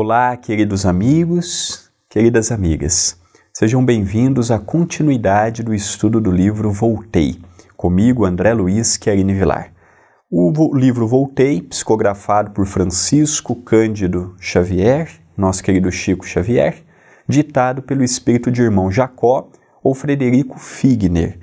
Olá, queridos amigos, queridas amigas. Sejam bem-vindos à continuidade do estudo do livro Voltei. Comigo, André Luiz Querini Vilar. O livro Voltei, psicografado por Francisco Cândido Xavier, nosso querido Chico Xavier, ditado pelo espírito de irmão Jacó ou Frederico Figner,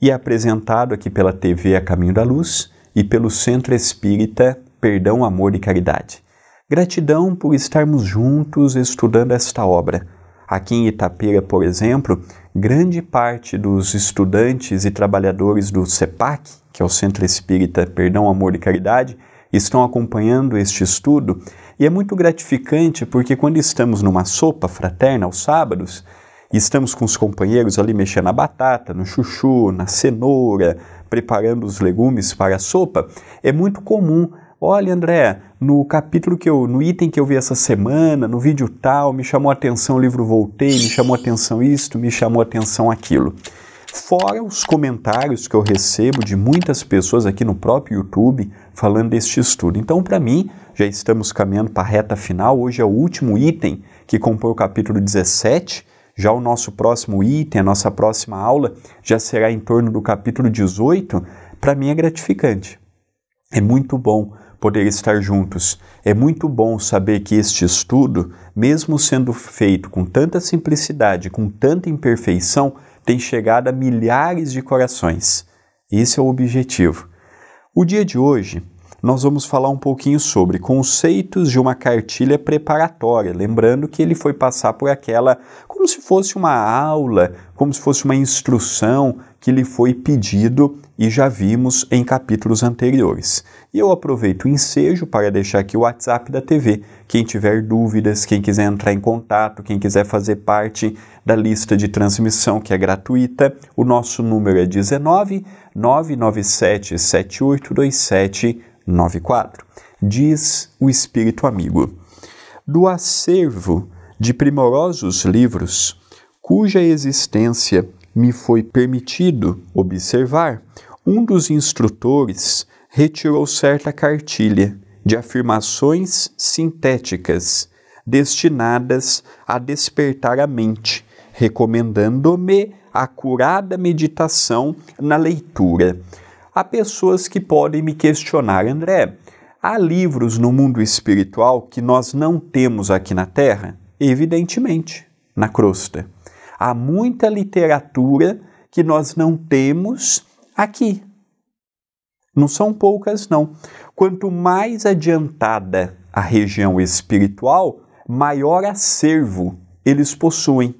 e apresentado aqui pela TV A Caminho da Luz e pelo Centro Espírita Perdão, Amor e Caridade. Gratidão por estarmos juntos estudando esta obra. Aqui em Itapira, por exemplo, grande parte dos estudantes e trabalhadores do CEPAC, que é o Centro Espírita Perdão, Amor e Caridade, estão acompanhando este estudo e é muito gratificante porque quando estamos numa sopa fraterna aos sábados, e estamos com os companheiros ali mexendo na batata, no chuchu, na cenoura, preparando os legumes para a sopa, é muito comum Olha, André, no capítulo que eu, no item que eu vi essa semana, no vídeo tal, me chamou a atenção o livro Voltei, me chamou a atenção isto, me chamou a atenção aquilo. Fora os comentários que eu recebo de muitas pessoas aqui no próprio YouTube falando deste estudo. Então, para mim, já estamos caminhando para a reta final. Hoje é o último item que compõe o capítulo 17. Já o nosso próximo item, a nossa próxima aula, já será em torno do capítulo 18. Para mim é gratificante. É muito bom poder estar juntos. É muito bom saber que este estudo, mesmo sendo feito com tanta simplicidade, com tanta imperfeição, tem chegado a milhares de corações. Esse é o objetivo. O dia de hoje nós vamos falar um pouquinho sobre conceitos de uma cartilha preparatória. Lembrando que ele foi passar por aquela, como se fosse uma aula, como se fosse uma instrução que lhe foi pedido e já vimos em capítulos anteriores. E eu aproveito o ensejo para deixar aqui o WhatsApp da TV. Quem tiver dúvidas, quem quiser entrar em contato, quem quiser fazer parte da lista de transmissão que é gratuita, o nosso número é 19 997 7827 94. Diz o espírito amigo: Do acervo de primorosos livros, cuja existência me foi permitido observar, um dos instrutores retirou certa cartilha de afirmações sintéticas destinadas a despertar a mente, recomendando-me a curada meditação na leitura há pessoas que podem me questionar, André, há livros no mundo espiritual que nós não temos aqui na Terra? Evidentemente, na crosta. Há muita literatura que nós não temos aqui. Não são poucas, não. Quanto mais adiantada a região espiritual, maior acervo eles possuem.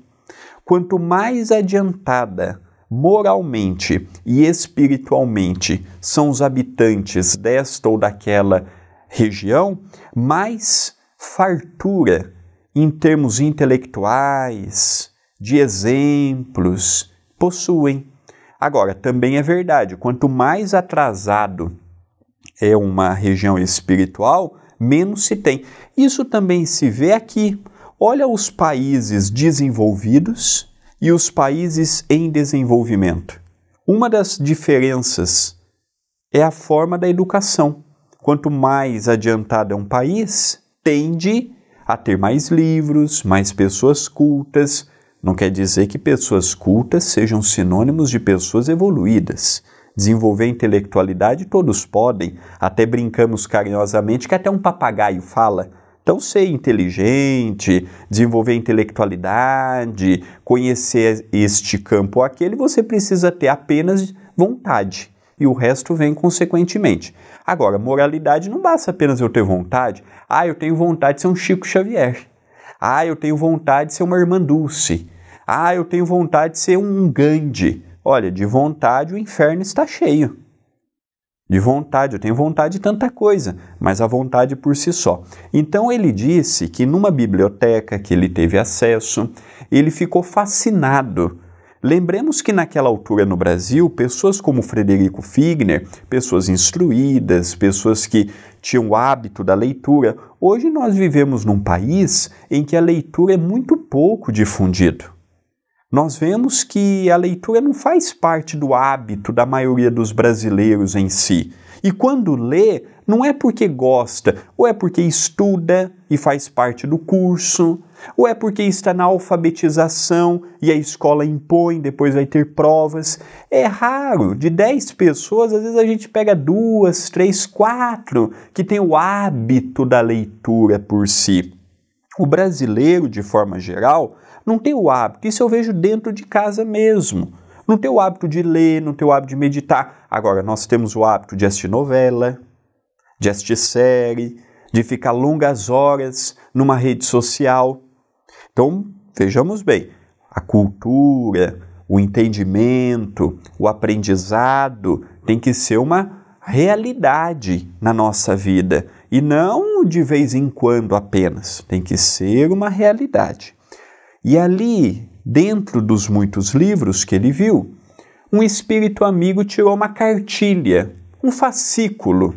Quanto mais adiantada moralmente e espiritualmente são os habitantes desta ou daquela região, mais fartura em termos intelectuais, de exemplos, possuem. Agora, também é verdade, quanto mais atrasado é uma região espiritual, menos se tem. Isso também se vê aqui. Olha os países desenvolvidos e os países em desenvolvimento. Uma das diferenças é a forma da educação. Quanto mais adiantado é um país, tende a ter mais livros, mais pessoas cultas. Não quer dizer que pessoas cultas sejam sinônimos de pessoas evoluídas. Desenvolver intelectualidade todos podem, até brincamos carinhosamente que até um papagaio fala então, ser inteligente, desenvolver intelectualidade, conhecer este campo ou aquele, você precisa ter apenas vontade. E o resto vem consequentemente. Agora, moralidade não basta apenas eu ter vontade. Ah, eu tenho vontade de ser um Chico Xavier. Ah, eu tenho vontade de ser uma irmã Dulce. Ah, eu tenho vontade de ser um Gandhi. Olha, de vontade o inferno está cheio de vontade, eu tenho vontade de tanta coisa, mas a vontade por si só. Então ele disse que numa biblioteca que ele teve acesso, ele ficou fascinado. Lembremos que naquela altura no Brasil, pessoas como Frederico Figner, pessoas instruídas, pessoas que tinham o hábito da leitura, hoje nós vivemos num país em que a leitura é muito pouco difundido nós vemos que a leitura não faz parte do hábito da maioria dos brasileiros em si. E quando lê, não é porque gosta, ou é porque estuda e faz parte do curso, ou é porque está na alfabetização e a escola impõe, depois vai ter provas. É raro, de 10 pessoas, às vezes a gente pega duas, três, quatro que tem o hábito da leitura por si. O brasileiro, de forma geral, não tem o hábito, isso eu vejo dentro de casa mesmo. Não tem o hábito de ler, não tem o hábito de meditar. Agora, nós temos o hábito de assistir novela, de assistir série, de ficar longas horas numa rede social. Então, vejamos bem, a cultura, o entendimento, o aprendizado tem que ser uma realidade na nossa vida e não de vez em quando apenas, tem que ser uma realidade. E ali, dentro dos muitos livros que ele viu, um espírito amigo tirou uma cartilha, um fascículo,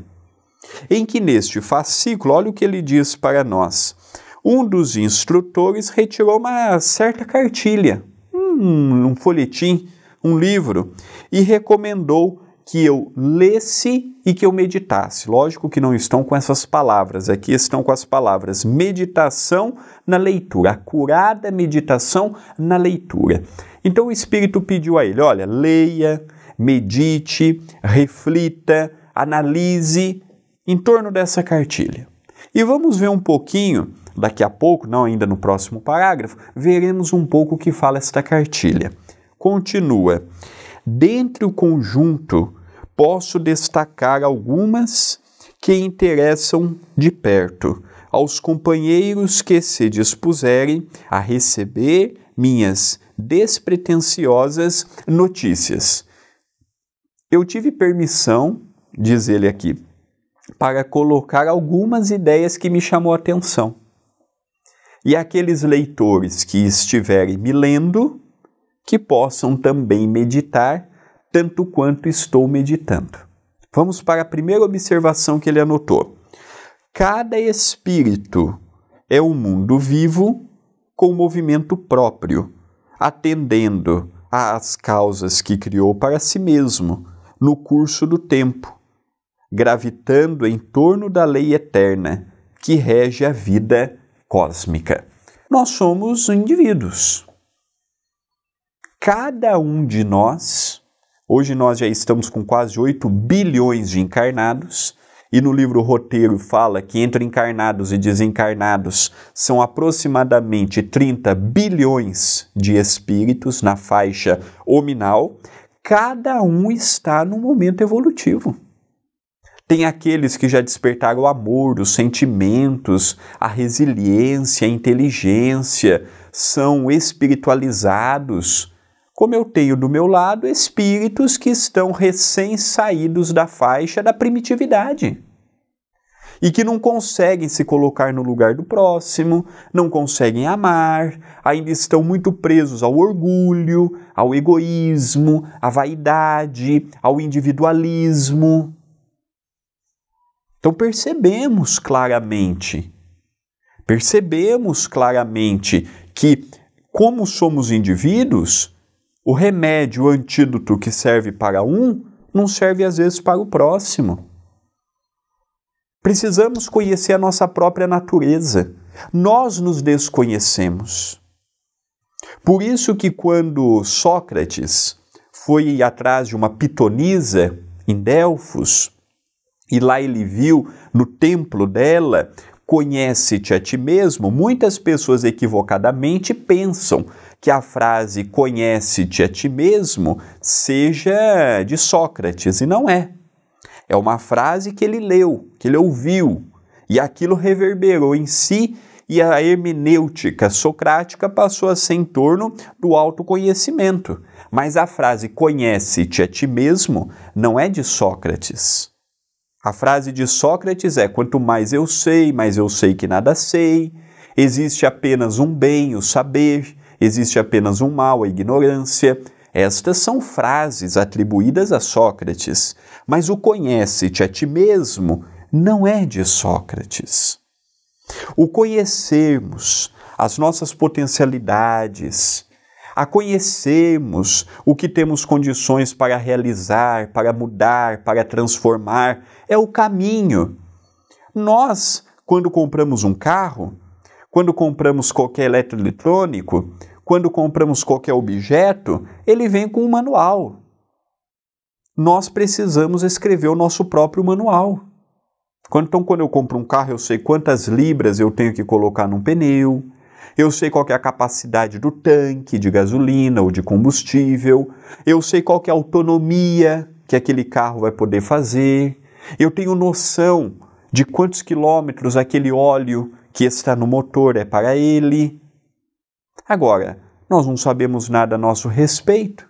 em que neste fascículo, olha o que ele diz para nós. Um dos instrutores retirou uma certa cartilha, um, um folhetim, um livro, e recomendou que eu lesse e que eu meditasse. Lógico que não estão com essas palavras, aqui estão com as palavras meditação na leitura, acurada meditação na leitura. Então o Espírito pediu a ele: olha, leia, medite, reflita, analise em torno dessa cartilha. E vamos ver um pouquinho, daqui a pouco, não ainda no próximo parágrafo, veremos um pouco o que fala esta cartilha. Continua dentre o conjunto posso destacar algumas que interessam de perto aos companheiros que se dispuserem a receber minhas despretensiosas notícias. Eu tive permissão, diz ele aqui, para colocar algumas ideias que me chamou a atenção. E aqueles leitores que estiverem me lendo, que possam também meditar tanto quanto estou meditando. Vamos para a primeira observação que ele anotou. Cada espírito é um mundo vivo com movimento próprio, atendendo às causas que criou para si mesmo no curso do tempo, gravitando em torno da lei eterna que rege a vida cósmica. Nós somos indivíduos. Cada um de nós Hoje nós já estamos com quase 8 bilhões de encarnados, e no livro Roteiro fala que entre encarnados e desencarnados são aproximadamente 30 bilhões de espíritos na faixa ominal. cada um está num momento evolutivo. Tem aqueles que já despertaram o amor, os sentimentos, a resiliência, a inteligência, são espiritualizados como eu tenho do meu lado espíritos que estão recém-saídos da faixa da primitividade e que não conseguem se colocar no lugar do próximo, não conseguem amar, ainda estão muito presos ao orgulho, ao egoísmo, à vaidade, ao individualismo. Então percebemos claramente, percebemos claramente que, como somos indivíduos, o remédio, o antídoto que serve para um, não serve às vezes para o próximo. Precisamos conhecer a nossa própria natureza. Nós nos desconhecemos. Por isso que quando Sócrates foi atrás de uma pitonisa em Delfos, e lá ele viu no templo dela, conhece-te a ti mesmo, muitas pessoas equivocadamente pensam que a frase conhece-te a ti mesmo seja de Sócrates, e não é. É uma frase que ele leu, que ele ouviu, e aquilo reverberou em si e a hermenêutica socrática passou a ser em torno do autoconhecimento. Mas a frase conhece-te a ti mesmo não é de Sócrates. A frase de Sócrates é: quanto mais eu sei, mais eu sei que nada sei, existe apenas um bem, o saber, existe apenas um mal, a ignorância. Estas são frases atribuídas a Sócrates, mas o conhece-te a ti mesmo não é de Sócrates. O conhecermos as nossas potencialidades, a conhecermos o que temos condições para realizar, para mudar, para transformar, é o caminho. Nós, quando compramos um carro, quando compramos qualquer eletroeletrônico, quando compramos qualquer objeto, ele vem com um manual. Nós precisamos escrever o nosso próprio manual. Então, quando eu compro um carro, eu sei quantas libras eu tenho que colocar num pneu, eu sei qual é a capacidade do tanque de gasolina ou de combustível, eu sei qual é a autonomia que aquele carro vai poder fazer, eu tenho noção de quantos quilômetros aquele óleo que está no motor é para ele. Agora, nós não sabemos nada a nosso respeito.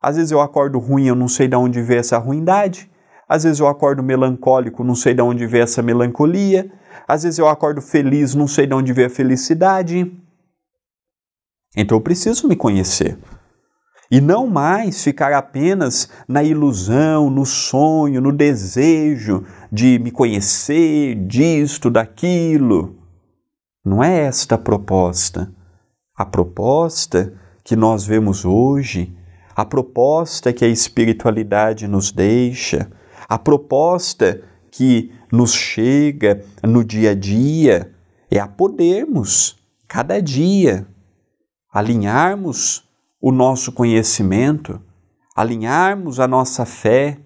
Às vezes eu acordo ruim, eu não sei de onde vê essa ruindade. Às vezes eu acordo melancólico, não sei de onde vê essa melancolia. Às vezes eu acordo feliz, não sei de onde vê a felicidade. Então eu preciso me conhecer e não mais ficar apenas na ilusão, no sonho, no desejo de me conhecer, disto, daquilo. Não é esta a proposta. A proposta que nós vemos hoje, a proposta que a espiritualidade nos deixa, a proposta que nos chega no dia a dia é a podermos, cada dia, alinharmos o nosso conhecimento, alinharmos a nossa fé,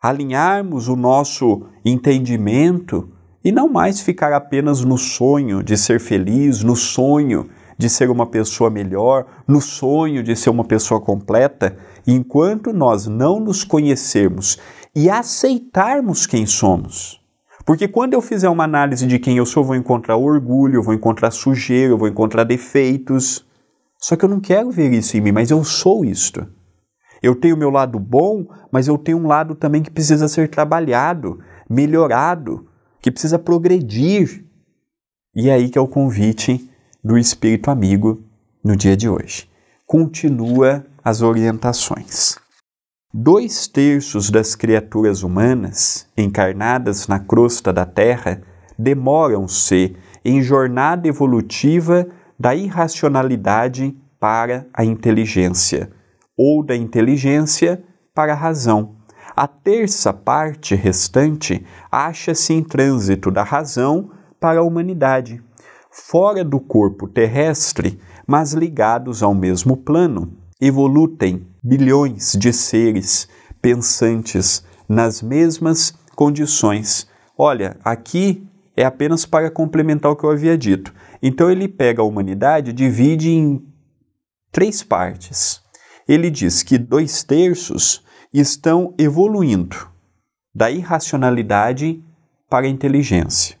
alinharmos o nosso entendimento e não mais ficar apenas no sonho de ser feliz, no sonho de ser uma pessoa melhor, no sonho de ser uma pessoa completa, enquanto nós não nos conhecermos e aceitarmos quem somos. Porque quando eu fizer uma análise de quem eu sou, eu vou encontrar orgulho, eu vou encontrar sujeira, eu vou encontrar defeitos. Só que eu não quero ver isso em mim, mas eu sou isto. Eu tenho o meu lado bom, mas eu tenho um lado também que precisa ser trabalhado, melhorado, que precisa progredir. E é aí que é o convite do espírito amigo no dia de hoje. Continua as orientações. Dois terços das criaturas humanas encarnadas na crosta da Terra demoram-se em jornada evolutiva da irracionalidade para a inteligência, ou da inteligência para a razão. A terça parte restante acha-se em trânsito da razão para a humanidade, fora do corpo terrestre, mas ligados ao mesmo plano. Evolutem bilhões de seres pensantes nas mesmas condições. Olha, aqui é apenas para complementar o que eu havia dito. Então ele pega a humanidade, divide em três partes. Ele diz que dois terços estão evoluindo da irracionalidade para a inteligência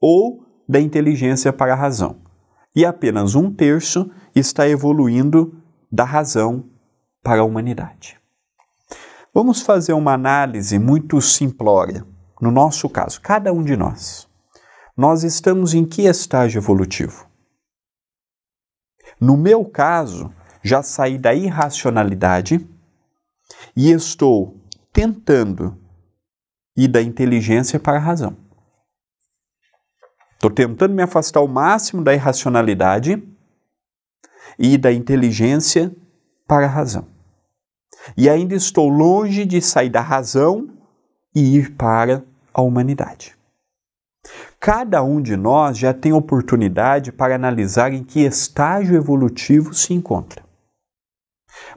ou da inteligência para a razão. E apenas um terço está evoluindo da razão para a humanidade. Vamos fazer uma análise muito simplória no nosso caso, cada um de nós. Nós estamos em que estágio evolutivo? No meu caso, já saí da irracionalidade e estou tentando ir da inteligência para a razão. Estou tentando me afastar ao máximo da irracionalidade e da inteligência para a razão. E ainda estou longe de sair da razão e ir para a humanidade. Cada um de nós já tem oportunidade para analisar em que estágio evolutivo se encontra.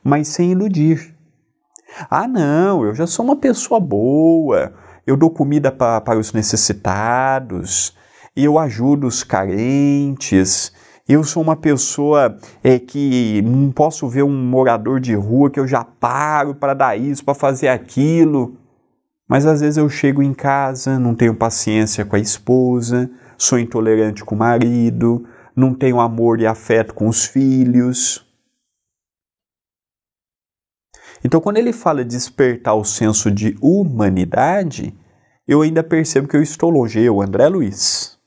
Mas sem iludir. Ah, não, eu já sou uma pessoa boa, eu dou comida para os necessitados, eu ajudo os carentes, eu sou uma pessoa é, que não posso ver um morador de rua que eu já paro para dar isso, para fazer aquilo. Mas às vezes eu chego em casa, não tenho paciência com a esposa, sou intolerante com o marido, não tenho amor e afeto com os filhos. Então, quando ele fala de despertar o senso de humanidade, eu ainda percebo que eu estou longe, eu, André Luiz.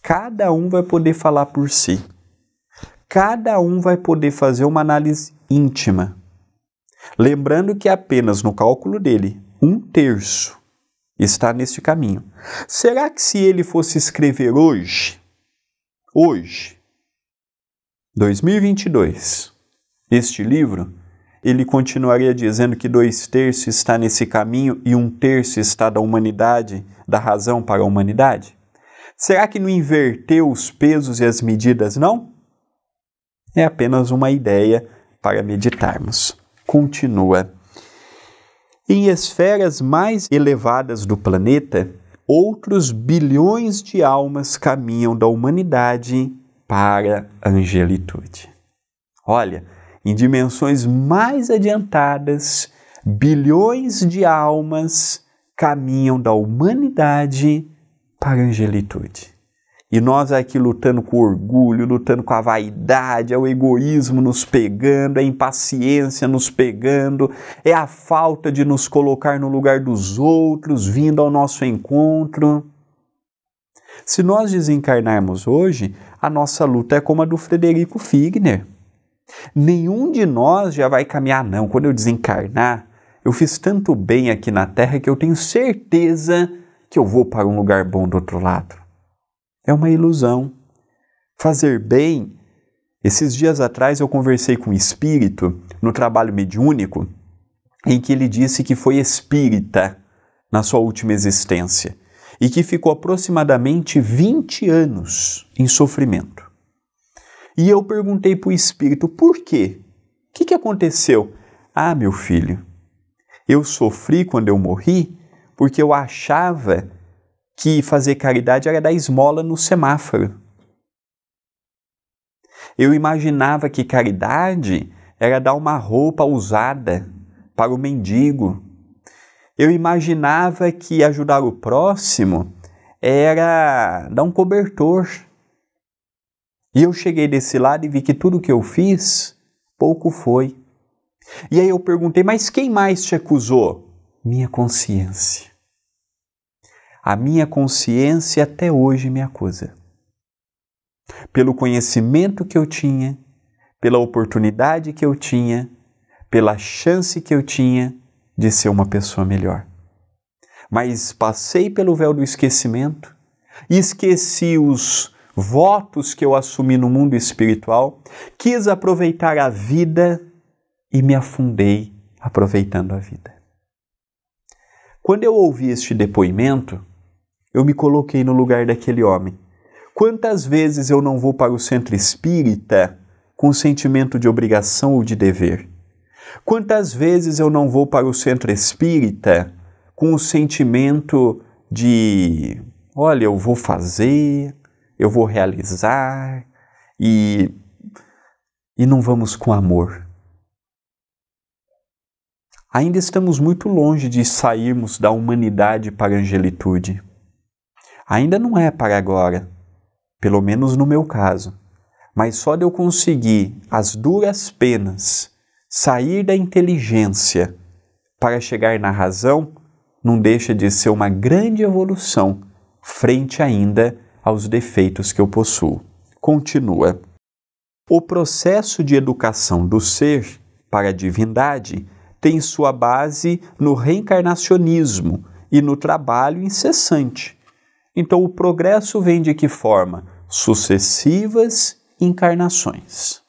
Cada um vai poder falar por si. Cada um vai poder fazer uma análise íntima Lembrando que é apenas no cálculo dele, um terço está neste caminho. Será que se ele fosse escrever hoje, hoje, 2022, este livro, ele continuaria dizendo que dois terços está nesse caminho e um terço está da humanidade, da razão para a humanidade? Será que não inverteu os pesos e as medidas, não? É apenas uma ideia para meditarmos continua. Em esferas mais elevadas do planeta, outros bilhões de almas caminham da humanidade para a angelitude. Olha, em dimensões mais adiantadas, bilhões de almas caminham da humanidade para a angelitude. E nós aqui lutando com orgulho, lutando com a vaidade, é o egoísmo nos pegando, é a impaciência nos pegando, é a falta de nos colocar no lugar dos outros, vindo ao nosso encontro. Se nós desencarnarmos hoje, a nossa luta é como a do Frederico Figner. Nenhum de nós já vai caminhar, ah, não. Quando eu desencarnar, eu fiz tanto bem aqui na Terra que eu tenho certeza que eu vou para um lugar bom do outro lado. É uma ilusão. Fazer bem. Esses dias atrás eu conversei com um espírito no trabalho mediúnico em que ele disse que foi espírita na sua última existência e que ficou aproximadamente 20 anos em sofrimento. E eu perguntei para o espírito por quê? O que, que aconteceu? Ah, meu filho, eu sofri quando eu morri porque eu achava que fazer caridade era dar esmola no semáforo. Eu imaginava que caridade era dar uma roupa usada para o mendigo. Eu imaginava que ajudar o próximo era dar um cobertor. E eu cheguei desse lado e vi que tudo que eu fiz pouco foi. E aí eu perguntei, mas quem mais te acusou? Minha consciência a minha consciência até hoje me acusa. Pelo conhecimento que eu tinha, pela oportunidade que eu tinha, pela chance que eu tinha de ser uma pessoa melhor. Mas passei pelo véu do esquecimento, esqueci os votos que eu assumi no mundo espiritual, quis aproveitar a vida e me afundei aproveitando a vida. Quando eu ouvi este depoimento, eu me coloquei no lugar daquele homem. Quantas vezes eu não vou para o centro espírita com o sentimento de obrigação ou de dever? Quantas vezes eu não vou para o centro espírita com o sentimento de: olha, eu vou fazer, eu vou realizar, e, e não vamos com amor? Ainda estamos muito longe de sairmos da humanidade para a angelitude. Ainda não é para agora, pelo menos no meu caso. Mas só de eu conseguir, as duras penas, sair da inteligência para chegar na razão, não deixa de ser uma grande evolução frente ainda aos defeitos que eu possuo. Continua. O processo de educação do ser para a divindade tem sua base no reencarnacionismo e no trabalho incessante então, o progresso vem de que forma? Sucessivas encarnações.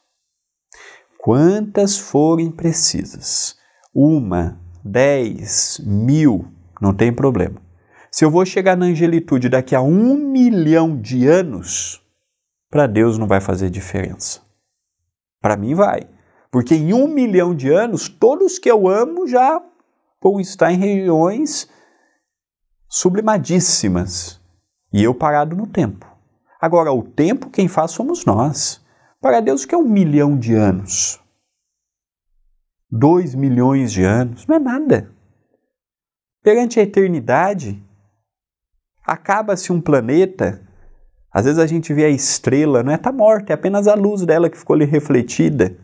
Quantas forem precisas. Uma, dez, mil, não tem problema. Se eu vou chegar na angelitude daqui a um milhão de anos, para Deus não vai fazer diferença. Para mim vai. Porque em um milhão de anos, todos que eu amo já vão estar em regiões sublimadíssimas e eu parado no tempo. Agora, o tempo quem faz somos nós. Para Deus, o que é um milhão de anos? Dois milhões de anos? Não é nada. Perante a eternidade, acaba-se um planeta. Às vezes a gente vê a estrela, não é? Está morta, é apenas a luz dela que ficou ali refletida.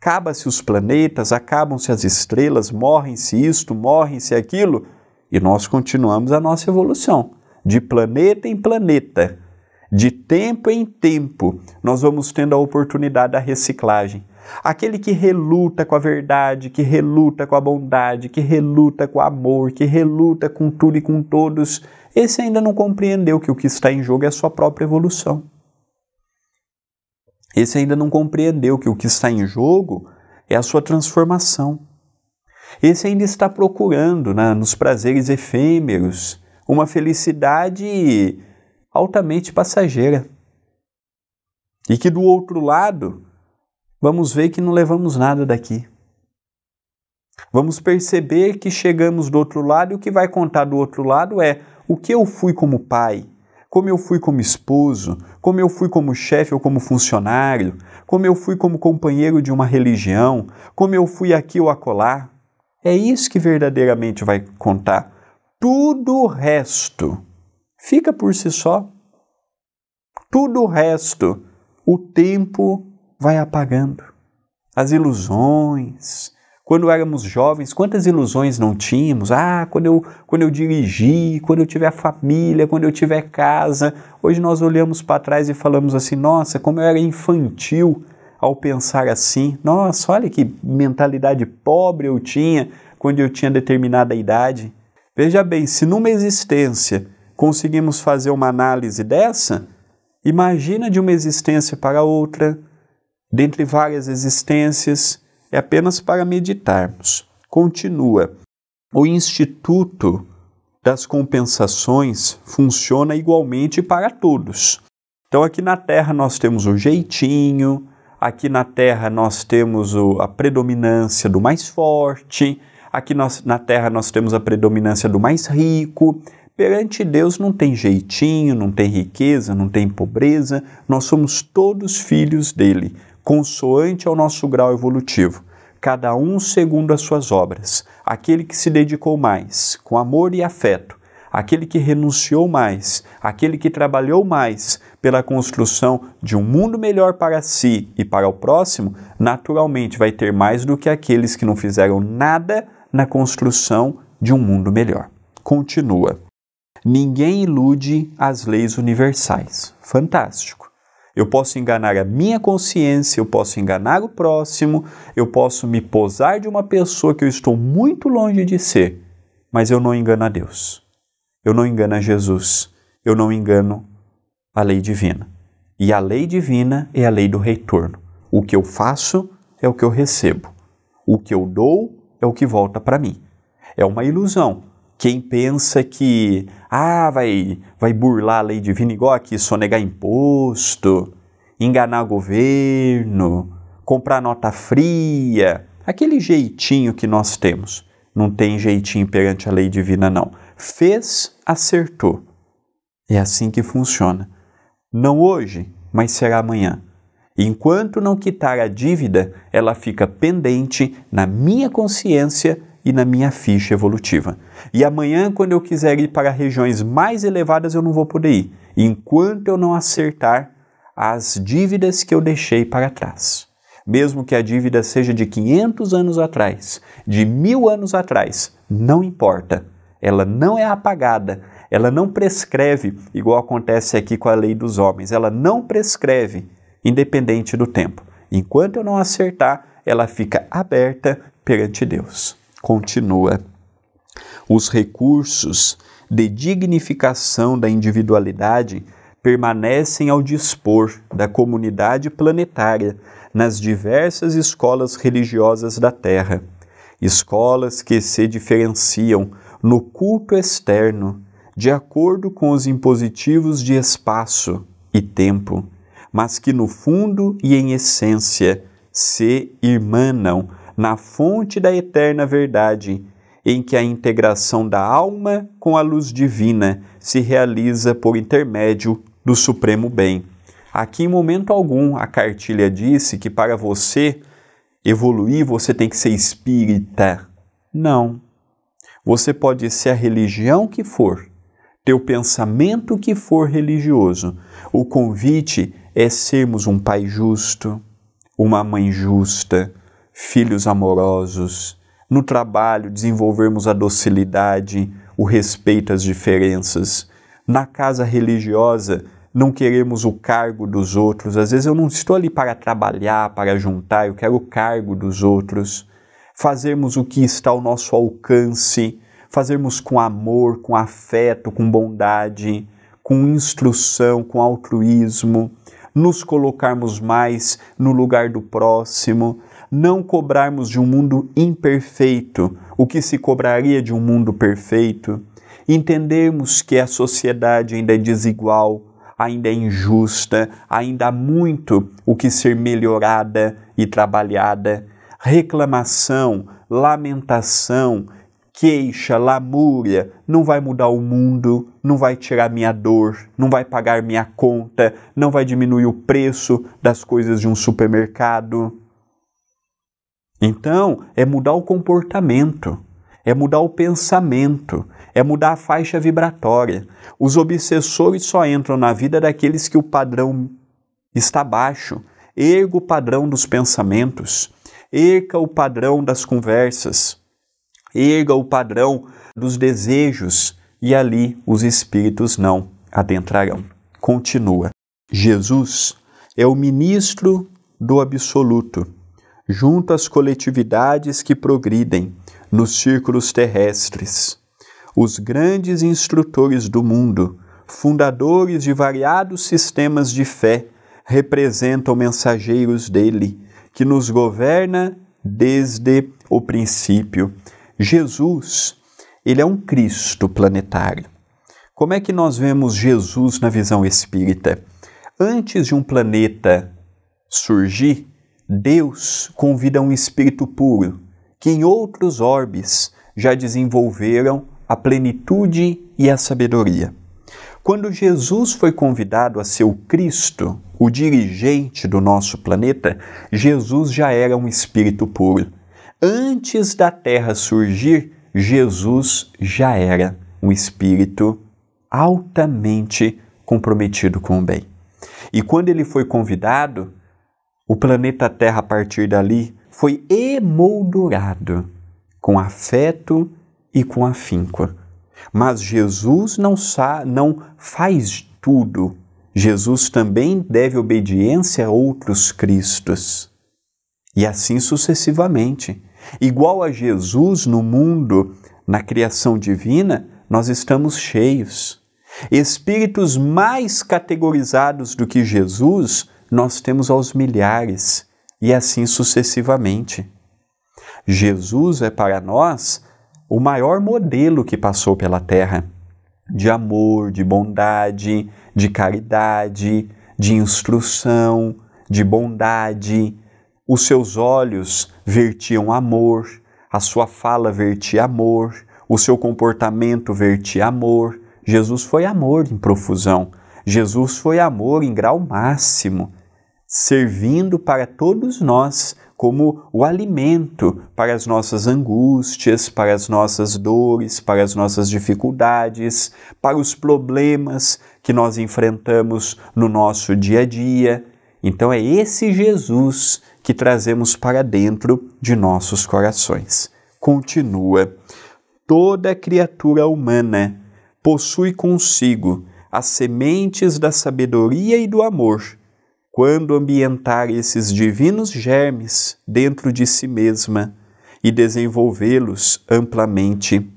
Acaba-se os planetas, acabam-se as estrelas, morrem-se isto, morrem-se aquilo, e nós continuamos a nossa evolução de planeta em planeta, de tempo em tempo, nós vamos tendo a oportunidade da reciclagem. Aquele que reluta com a verdade, que reluta com a bondade, que reluta com o amor, que reluta com tudo e com todos, esse ainda não compreendeu que o que está em jogo é a sua própria evolução. Esse ainda não compreendeu que o que está em jogo é a sua transformação. Esse ainda está procurando né, nos prazeres efêmeros, uma felicidade altamente passageira. E que do outro lado, vamos ver que não levamos nada daqui. Vamos perceber que chegamos do outro lado e o que vai contar do outro lado é o que eu fui como pai, como eu fui como esposo, como eu fui como chefe ou como funcionário, como eu fui como companheiro de uma religião, como eu fui aqui ou acolá. É isso que verdadeiramente vai contar tudo o resto fica por si só. Tudo o resto, o tempo vai apagando. As ilusões, quando éramos jovens, quantas ilusões não tínhamos? Ah, quando eu, quando eu dirigi, quando eu tiver família, quando eu tiver casa. Hoje nós olhamos para trás e falamos assim: nossa, como eu era infantil ao pensar assim. Nossa, olha que mentalidade pobre eu tinha quando eu tinha determinada idade. Veja bem, se numa existência conseguimos fazer uma análise dessa, imagina de uma existência para outra, dentre várias existências, é apenas para meditarmos. Continua. O Instituto das Compensações funciona igualmente para todos. Então, aqui na Terra nós temos o jeitinho, aqui na Terra nós temos o, a predominância do mais forte, Aqui nós, na terra nós temos a predominância do mais rico. Perante Deus não tem jeitinho, não tem riqueza, não tem pobreza. Nós somos todos filhos dele, consoante ao nosso grau evolutivo cada um segundo as suas obras. Aquele que se dedicou mais, com amor e afeto, aquele que renunciou mais, aquele que trabalhou mais pela construção de um mundo melhor para si e para o próximo, naturalmente vai ter mais do que aqueles que não fizeram nada na construção de um mundo melhor. Continua. Ninguém ilude as leis universais. Fantástico. Eu posso enganar a minha consciência, eu posso enganar o próximo, eu posso me posar de uma pessoa que eu estou muito longe de ser, mas eu não engano a Deus. Eu não engano a Jesus. Eu não engano a lei divina. E a lei divina é a lei do retorno. O que eu faço é o que eu recebo. O que eu dou é o que volta para mim. É uma ilusão. Quem pensa que ah, vai, vai burlar a lei divina igual aqui, sonegar imposto, enganar governo, comprar nota fria, aquele jeitinho que nós temos. Não tem jeitinho perante a lei divina, não. Fez, acertou. É assim que funciona. Não hoje, mas será amanhã. Enquanto não quitar a dívida, ela fica pendente na minha consciência e na minha ficha evolutiva. E amanhã, quando eu quiser ir para regiões mais elevadas, eu não vou poder ir, enquanto eu não acertar as dívidas que eu deixei para trás. Mesmo que a dívida seja de 500 anos atrás, de mil anos atrás, não importa. Ela não é apagada, ela não prescreve, igual acontece aqui com a lei dos homens, ela não prescreve independente do tempo. Enquanto eu não acertar, ela fica aberta perante Deus. Continua. Os recursos de dignificação da individualidade permanecem ao dispor da comunidade planetária nas diversas escolas religiosas da Terra, escolas que se diferenciam no culto externo de acordo com os impositivos de espaço e tempo, mas que no fundo e em essência se irmanam na fonte da eterna verdade, em que a integração da alma com a luz divina se realiza por intermédio do supremo bem. Aqui, em momento algum, a cartilha disse que para você evoluir você tem que ser espírita. Não. Você pode ser a religião que for, teu pensamento que for religioso. O convite é sermos um pai justo, uma mãe justa, filhos amorosos, no trabalho desenvolvermos a docilidade, o respeito às diferenças. Na casa religiosa, não queremos o cargo dos outros. Às vezes eu não estou ali para trabalhar, para juntar, eu quero o cargo dos outros. Fazermos o que está ao nosso alcance, fazermos com amor, com afeto, com bondade, com instrução, com altruísmo nos colocarmos mais no lugar do próximo, não cobrarmos de um mundo imperfeito o que se cobraria de um mundo perfeito, entendermos que a sociedade ainda é desigual, ainda é injusta, ainda há muito o que ser melhorada e trabalhada. Reclamação, lamentação, queixa, lamúria, não vai mudar o mundo, não vai tirar minha dor, não vai pagar minha conta, não vai diminuir o preço das coisas de um supermercado. Então, é mudar o comportamento, é mudar o pensamento, é mudar a faixa vibratória. Os obsessores só entram na vida daqueles que o padrão está baixo. Erga o padrão dos pensamentos, erca o padrão das conversas erga o padrão dos desejos e ali os espíritos não adentrarão. Continua. Jesus é o ministro do absoluto, junto às coletividades que progridem nos círculos terrestres. Os grandes instrutores do mundo, fundadores de variados sistemas de fé, representam mensageiros dele, que nos governa desde o princípio. Jesus, ele é um Cristo planetário. Como é que nós vemos Jesus na visão espírita? Antes de um planeta surgir, Deus convida um espírito puro, que em outros orbes já desenvolveram a plenitude e a sabedoria. Quando Jesus foi convidado a ser o Cristo, o dirigente do nosso planeta, Jesus já era um espírito puro Antes da terra surgir, Jesus já era um espírito altamente comprometido com o bem. E quando ele foi convidado, o planeta Terra, a partir dali, foi emoldurado com afeto e com afinco. Mas Jesus não, não faz tudo. Jesus também deve obediência a outros Cristos. E assim sucessivamente. Igual a Jesus no mundo, na criação divina, nós estamos cheios. Espíritos mais categorizados do que Jesus, nós temos aos milhares, e assim sucessivamente. Jesus é para nós o maior modelo que passou pela terra de amor, de bondade, de caridade, de instrução, de bondade, os seus olhos vertiam amor, a sua fala vertia amor, o seu comportamento vertia amor. Jesus foi amor em profusão. Jesus foi amor em grau máximo, servindo para todos nós como o alimento para as nossas angústias, para as nossas dores, para as nossas dificuldades, para os problemas que nós enfrentamos no nosso dia a dia. Então é esse Jesus que trazemos para dentro de nossos corações. Continua. Toda criatura humana possui consigo as sementes da sabedoria e do amor. Quando ambientar esses divinos germes dentro de si mesma e desenvolvê-los amplamente,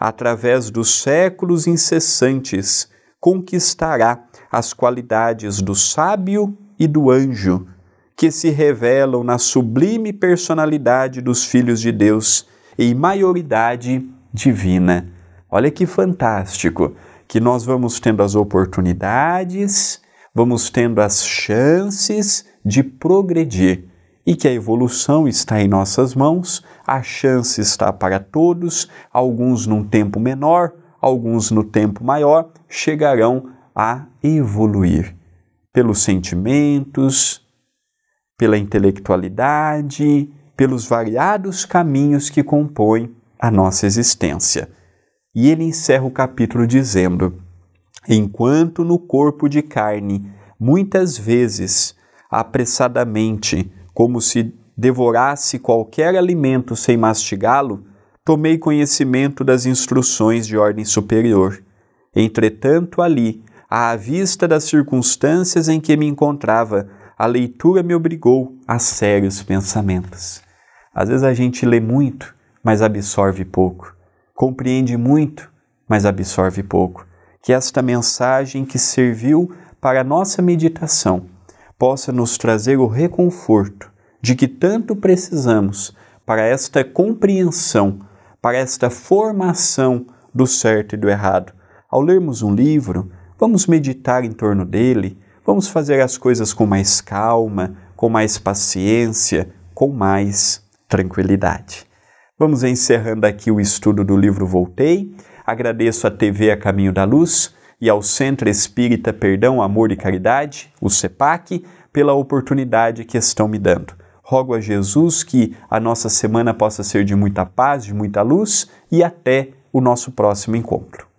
através dos séculos incessantes, conquistará as qualidades do sábio e do anjo, que se revelam na sublime personalidade dos filhos de Deus em maioridade divina. Olha que fantástico que nós vamos tendo as oportunidades, vamos tendo as chances de progredir e que a evolução está em nossas mãos, a chance está para todos, alguns num tempo menor, alguns no tempo maior, chegarão a evoluir pelos sentimentos, pela intelectualidade, pelos variados caminhos que compõem a nossa existência. E ele encerra o capítulo dizendo: Enquanto no corpo de carne, muitas vezes, apressadamente, como se devorasse qualquer alimento sem mastigá-lo, tomei conhecimento das instruções de ordem superior. Entretanto, ali, à vista das circunstâncias em que me encontrava, a leitura me obrigou a sérios pensamentos. Às vezes a gente lê muito, mas absorve pouco. Compreende muito, mas absorve pouco. Que esta mensagem que serviu para a nossa meditação possa nos trazer o reconforto de que tanto precisamos para esta compreensão, para esta formação do certo e do errado. Ao lermos um livro, Vamos meditar em torno dele, vamos fazer as coisas com mais calma, com mais paciência, com mais tranquilidade. Vamos encerrando aqui o estudo do livro Voltei. Agradeço à TV A Caminho da Luz e ao Centro Espírita Perdão, Amor e Caridade, o CEPAC, pela oportunidade que estão me dando. Rogo a Jesus que a nossa semana possa ser de muita paz, de muita luz e até o nosso próximo encontro.